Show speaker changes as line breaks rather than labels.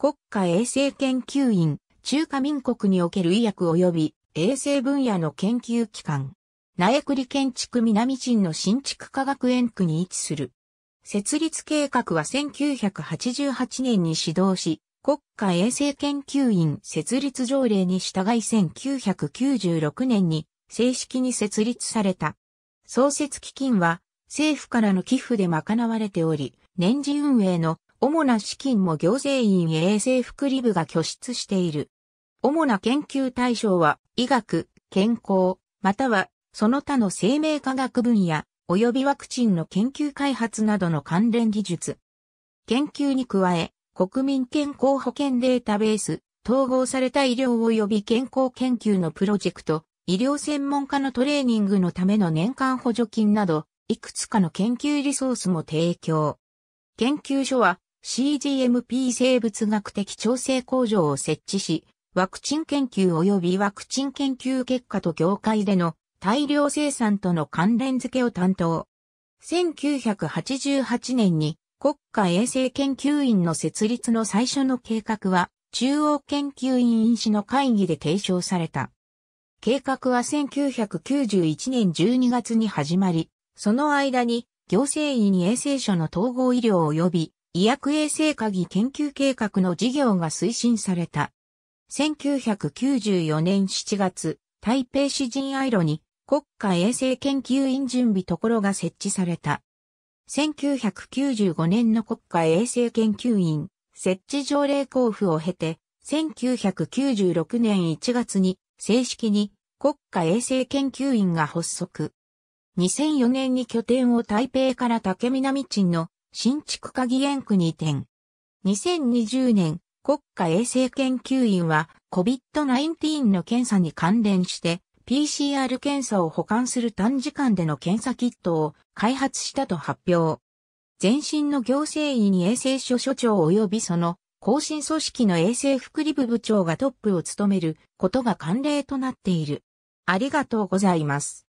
国家衛生研究院、中華民国における医薬及び衛生分野の研究機関。苗栗建築南陣の新築科学園区に位置する。設立計画は1988年に始動し、国家衛生研究院設立条例に従い1996年に正式に設立された。創設基金は政府からの寄付で賄われており、年次運営の主な資金も行政院衛生福利部が拠出している。主な研究対象は、医学、健康、または、その他の生命科学分野、及びワクチンの研究開発などの関連技術。研究に加え、国民健康保険データベース、統合された医療及び健康研究のプロジェクト、医療専門家のトレーニングのための年間補助金など、いくつかの研究リソースも提供。研究所は、CGMP 生物学的調整工場を設置し、ワクチン研究及びワクチン研究結果と業界での大量生産との関連付けを担当。1988年に国家衛生研究院の設立の最初の計画は中央研究院院士の会議で提唱された。計画は1991年12月に始まり、その間に行政院衛生所の統合医療及び医薬衛生鍵研究計画の事業が推進された。1994年7月、台北市人愛路に国家衛生研究院準備ところが設置された。1995年の国家衛生研究院設置条例交付を経て、1996年1月に正式に国家衛生研究院が発足。2004年に拠点を台北から竹南鎮の新築技園区に移転。2020年、国家衛生研究院は COVID-19 の検査に関連して PCR 検査を保管する短時間での検査キットを開発したと発表。前身の行政院衛生所所長及びその更新組織の衛生福利部部長がトップを務めることが慣例となっている。ありがとうございます。